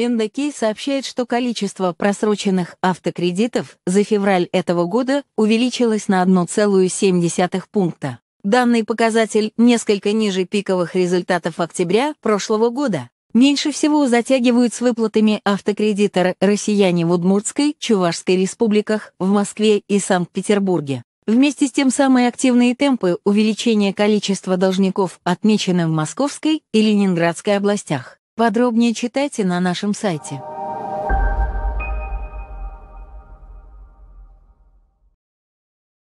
НДК сообщает, что количество просроченных автокредитов за февраль этого года увеличилось на 1,7 пункта. Данный показатель несколько ниже пиковых результатов октября прошлого года. Меньше всего затягивают с выплатами автокредита россияне в Удмуртской, Чувашской республиках, в Москве и Санкт-Петербурге. Вместе с тем самые активные темпы увеличения количества должников отмечены в Московской и Ленинградской областях. Подробнее читайте на нашем сайте.